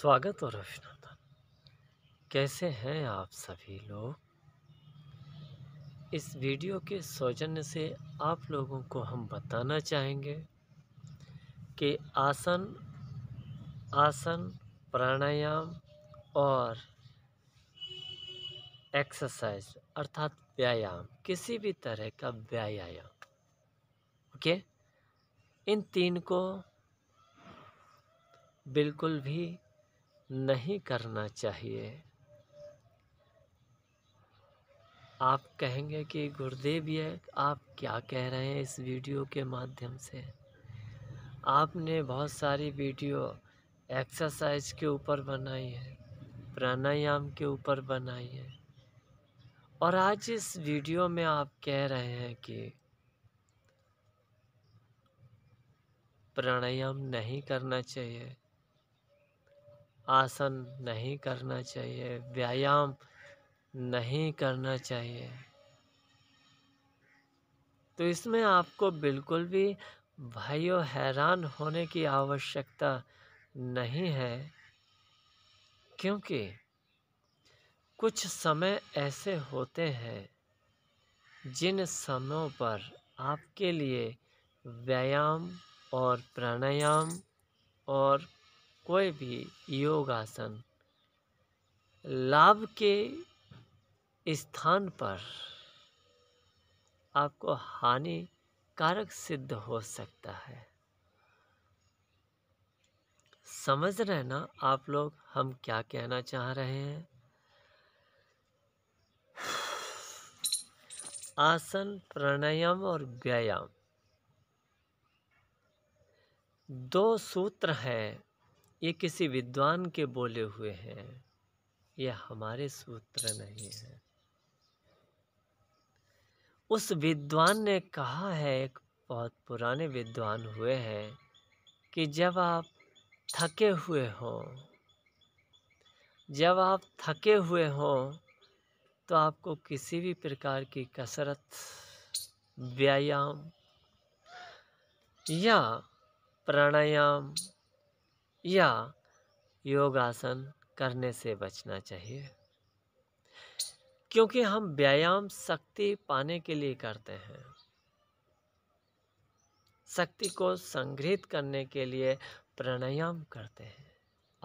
स्वागत और अभिनंदन कैसे हैं आप सभी लोग इस वीडियो के सौजन्य से आप लोगों को हम बताना चाहेंगे कि आसन आसन प्राणायाम और एक्सरसाइज अर्थात व्यायाम किसी भी तरह का व्यायाम ओके इन तीन को बिल्कुल भी नहीं करना चाहिए आप कहेंगे कि गुरुदेव ये आप क्या कह रहे हैं इस वीडियो के माध्यम से आपने बहुत सारी वीडियो एक्सरसाइज के ऊपर बनाई है प्राणायाम के ऊपर बनाई है और आज इस वीडियो में आप कह रहे हैं कि प्राणायाम नहीं करना चाहिए आसन नहीं करना चाहिए व्यायाम नहीं करना चाहिए तो इसमें आपको बिल्कुल भी भाइयों हैरान होने की आवश्यकता नहीं है क्योंकि कुछ समय ऐसे होते हैं जिन समयों पर आपके लिए व्यायाम और प्राणायाम और कोई भी योगासन लाभ के स्थान पर आपको हानिकारक सिद्ध हो सकता है समझ रहे ना आप लोग हम क्या कहना चाह रहे हैं आसन प्राणायाम और व्यायाम दो सूत्र हैं ये किसी विद्वान के बोले हुए हैं यह हमारे सूत्र नहीं है उस विद्वान ने कहा है एक बहुत पुराने विद्वान हुए हैं कि जब आप थके हुए हों जब आप थके हुए हों तो आपको किसी भी प्रकार की कसरत व्यायाम या प्राणायाम या योगासन करने से बचना चाहिए क्योंकि हम व्यायाम शक्ति पाने के लिए करते हैं शक्ति को संग्रहित करने के लिए प्राणायाम करते हैं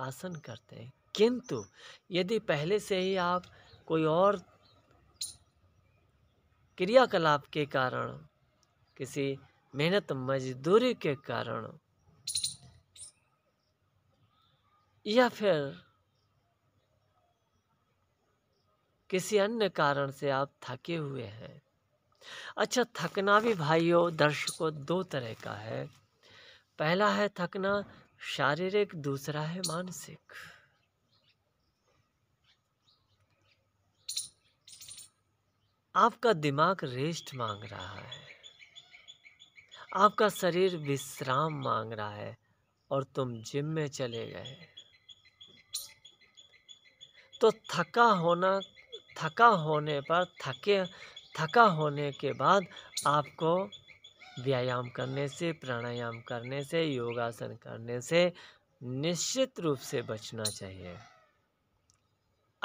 आसन करते हैं किंतु यदि पहले से ही आप कोई और क्रियाकलाप के कारण किसी मेहनत मजदूरी के कारण या फिर किसी अन्य कारण से आप थके हुए हैं अच्छा थकना भी भाइयों दर्शकों दो तरह का है पहला है थकना शारीरिक दूसरा है मानसिक आपका दिमाग रेस्ट मांग रहा है आपका शरीर विश्राम मांग रहा है और तुम जिम में चले गए तो थका होना थका होने पर थके थका होने के बाद आपको व्यायाम करने से प्राणायाम करने से योगासन करने से निश्चित रूप से बचना चाहिए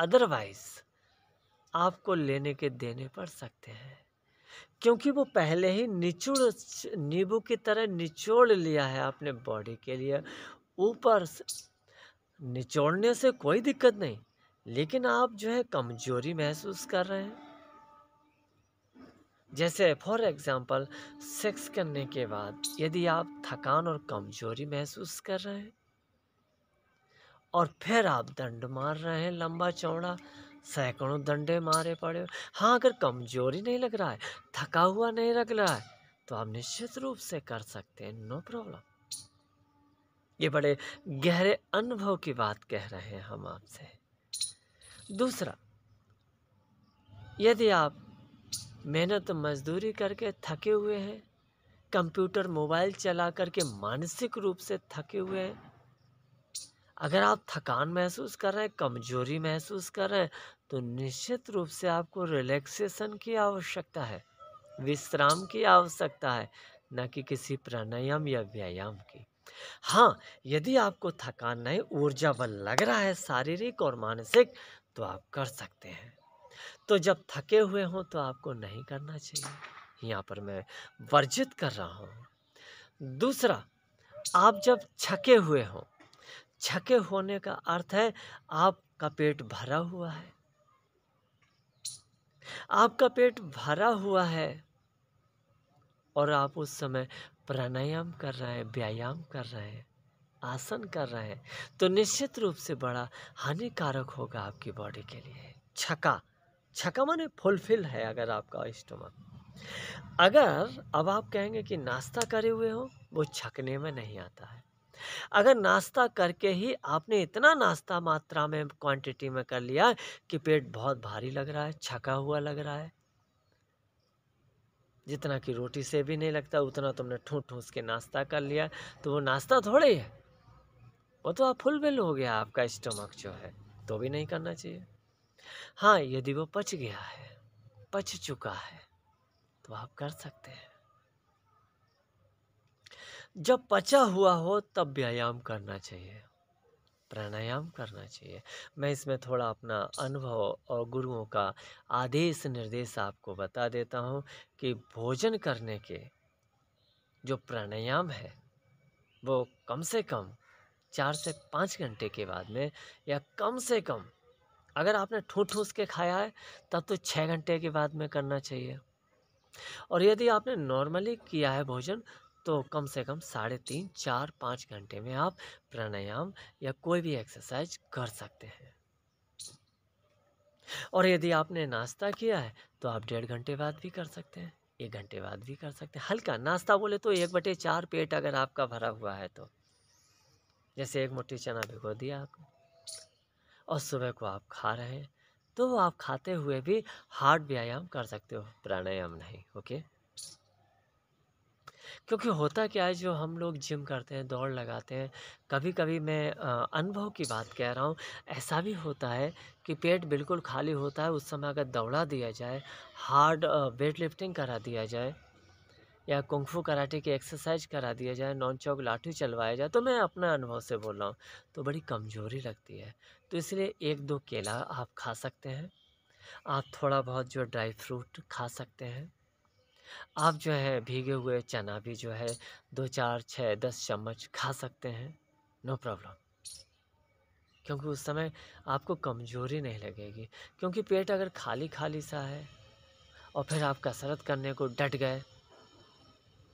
अदरवाइज आपको लेने के देने पड़ सकते हैं क्योंकि वो पहले ही निचुड़ नींबू की तरह निचोड़ लिया है अपने बॉडी के लिए ऊपर निचोड़ने से कोई दिक्कत नहीं लेकिन आप जो है कमजोरी महसूस कर रहे हैं जैसे फॉर एग्ज़ाम्पल सेक्स करने के बाद यदि आप थकान और कमजोरी महसूस कर रहे हैं और फिर आप दंड मार रहे हैं लंबा चौड़ा सैकड़ों दंडे मारे पड़े हाँ अगर कमजोरी नहीं लग रहा है थका हुआ नहीं लग रहा है तो आप निश्चित रूप से कर सकते हैं नो प्रॉब्लम ये बड़े गहरे अनुभव की बात कह रहे हैं हम आपसे दूसरा यदि आप मेहनत मजदूरी करके थके हुए हैं कंप्यूटर मोबाइल चला करके मानसिक रूप से थके हुए हैं अगर आप थकान महसूस कर रहे हैं कमजोरी महसूस कर रहे हैं तो निश्चित रूप से आपको रिलैक्सेशन की आवश्यकता है विश्राम की आवश्यकता है न कि किसी प्राणायाम या व्यायाम की हाँ यदि आपको थकान नहीं ऊर्जा बल लग रहा है शारीरिक और मानसिक तो आप कर सकते हैं तो जब थके हुए हों तो आपको नहीं करना चाहिए यहाँ पर मैं वर्जित कर रहा हूँ दूसरा आप जब छके हुए हों छके होने का अर्थ है आपका पेट भरा हुआ है आपका पेट भरा हुआ है और आप उस समय प्राणायाम कर रहे हैं व्यायाम कर रहे हैं आसन कर रहे हैं तो निश्चित रूप से बड़ा हानिकारक होगा आपकी बॉडी के लिए छका छका माने फुलफिल है अगर आपका स्टमक अगर अब आप कहेंगे कि नाश्ता करे हुए हो वो छकने में नहीं आता है अगर नाश्ता करके ही आपने इतना नाश्ता मात्रा में क्वांटिटी में कर लिया कि पेट बहुत भारी लग रहा है छका हुआ लग रहा है जितना कि रोटी से भी नहीं लगता उतना तुमने ठूँस ठूँस के नाश्ता कर लिया तो वो नाश्ता थोड़ा ही है वो तो बिल हो गया आपका स्टमक जो है तो भी नहीं करना चाहिए हाँ यदि वो पच गया है पच चुका है तो आप कर सकते हैं जब पचा हुआ हो तब व्यायाम करना चाहिए प्राणायाम करना चाहिए मैं इसमें थोड़ा अपना अनुभव और गुरुओं का आदेश निर्देश आपको बता देता हूँ कि भोजन करने के जो प्राणायाम है वो कम से कम चार से पाँच घंटे के बाद में या कम से कम अगर आपने ठूस ठूस के खाया है तब तो छः घंटे के बाद में करना चाहिए और यदि आपने नॉर्मली किया है भोजन तो कम से कम साढ़े तीन चार पाँच घंटे में आप प्राणायाम या कोई भी एक्सरसाइज कर सकते हैं और यदि आपने नाश्ता किया है तो आप डेढ़ घंटे बाद भी कर सकते हैं एक घंटे बाद भी कर सकते हैं हल्का नाश्ता बोले तो एक बटे चार पेट अगर आपका भरा हुआ है तो जैसे एक मुट्ठी चना भिगो दिया आपने और सुबह को आप खा रहे हैं तो आप खाते हुए भी हार्ट व्यायाम कर सकते हो प्राणायाम नहीं ओके क्योंकि होता क्या है जो हम लोग जिम करते हैं दौड़ लगाते हैं कभी कभी मैं अनुभव की बात कह रहा हूँ ऐसा भी होता है कि पेट बिल्कुल खाली होता है उस समय अगर दौड़ा दिया जाए हार्ड वेट लिफ्टिंग करा दिया जाए या कुंफू कराटे की एक्सरसाइज करा दिया जाए नॉन चौक लाठी चलवाया जाए तो मैं अपना अनुभव से बोल रहा हूँ तो बड़ी कमज़ोरी लगती है तो इसलिए एक दो केला आप खा सकते हैं आप थोड़ा बहुत जो ड्राई फ्रूट खा सकते हैं आप जो है भीगे हुए चना भी जो है दो चार छः दस चम्मच खा सकते हैं नो प्रॉब्लम क्योंकि उस समय आपको कमज़ोरी नहीं लगेगी क्योंकि पेट अगर खाली खाली सा है और फिर आप कसरत करने को डट गए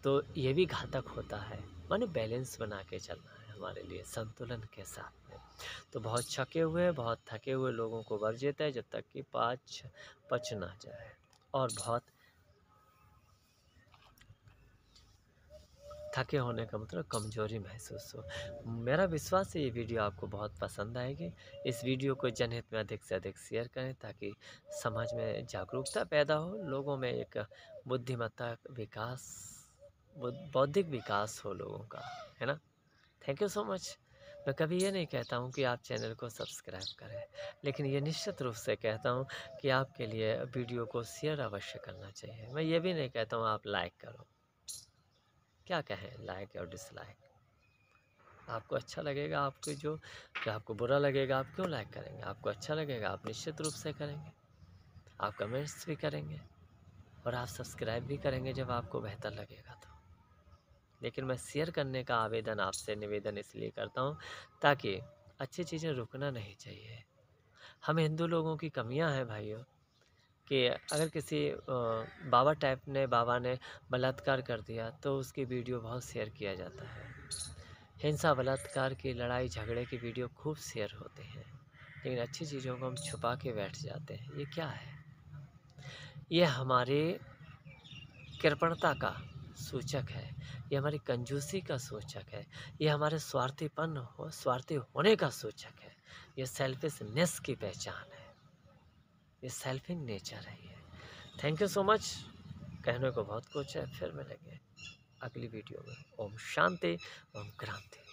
तो ये भी घातक होता है माने बैलेंस बना के चलना है हमारे लिए संतुलन के साथ में तो बहुत छके हुए बहुत थके हुए लोगों को वर्जित है जब तक कि पाच पच ना जाए और बहुत थके होने का मतलब कमजोरी महसूस हो मेरा विश्वास है ये वीडियो आपको बहुत पसंद आएगी इस वीडियो को जनहित में अधिक से अधिक शेयर करें ताकि समाज में जागरूकता पैदा हो लोगों में एक बुद्धिमत्ता विकास बौद्धिक विकास हो लोगों का है ना थैंक यू सो मच मैं कभी ये नहीं कहता हूँ कि आप चैनल को सब्सक्राइब करें लेकिन ये निश्चित रूप से कहता हूँ कि आपके लिए वीडियो को शेयर अवश्य करना चाहिए मैं ये भी नहीं कहता हूँ आप लाइक करो क्या कहें लाइक और डिसलाइक आपको अच्छा लगेगा आपके जो कि आपको बुरा लगेगा आप क्यों लाइक करेंगे आपको अच्छा लगेगा आप निश्चित रूप से करेंगे आप कमेंट्स भी करेंगे और आप सब्सक्राइब भी करेंगे जब आपको बेहतर लगेगा तो लेकिन मैं शेयर करने का आवेदन आपसे निवेदन इसलिए करता हूँ ताकि अच्छी चीज़ें रुकना नहीं चाहिए हम हिंदू लोगों की कमियाँ हैं भाइयों कि अगर किसी बाबा टाइप ने बाबा ने बलात्कार कर दिया तो उसकी वीडियो बहुत शेयर किया जाता है हिंसा बलात्कार की लड़ाई झगड़े की वीडियो खूब शेयर होते हैं लेकिन अच्छी चीज़ों को हम छुपा के बैठ जाते हैं ये क्या है ये हमारे कृपणता का सूचक है ये हमारी कंजूसी का सूचक है ये हमारे स्वार्थीपन हो स्वार्थी होने का सूचक है ये सेल्फिशनेस की पहचान है ये सेल्फिंग नेचर है ये थैंक यू सो मच कहने को बहुत कुछ है फिर मिलेंगे अगली वीडियो में ओम शांति ओम क्रांति